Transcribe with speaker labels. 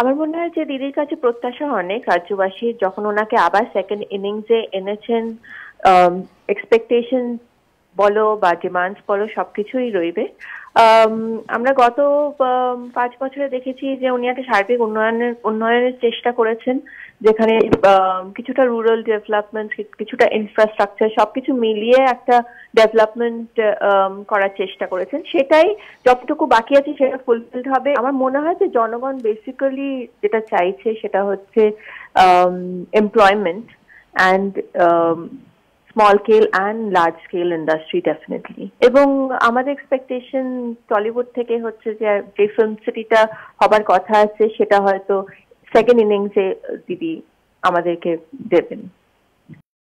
Speaker 1: আমার মনে হয় যে দিদির কাছে প্রত্যাশা অনেক রাজ্যবাসী যখন ওনাকে আবার সেকেন্ড ইনিংসে এনেছেন এক্সপেকটেশন um, বলো বা ডিমান্ডস বলো সবকিছুই রইবে um, আমরা গত um, পাঁচ বছরে দেখেছি যে উনি একটা সার্বিক উন্নয়নের উন্নয়নের চেষ্টা করেছেন যেখানে কিছুটা রুরাল ডেভেলপমেন্ট কিছুটা ইনফ্রাস্ট্রাকচার সবকিছু মিলিয়ে একটা ডেভেলপমেন্ট করার চেষ্টা করেছেন সেটাই যতটুকু বাকি আছে সেটা ফুলফিলড হবে আমার মনে হয় যে জনগণ বেসিক্যালি যেটা চাইছে সেটা হচ্ছে employment and small scale and large scale industry definitely এবং আমাদের এক্সপেকটেশন টলিউড থেকে হচ্ছে যে যে ফিল্ম সিটিটা হবার কথা আছে সেটা হয়তো সেকেন্ড ইনিংসে দিদি আমাদেরকে দেবেন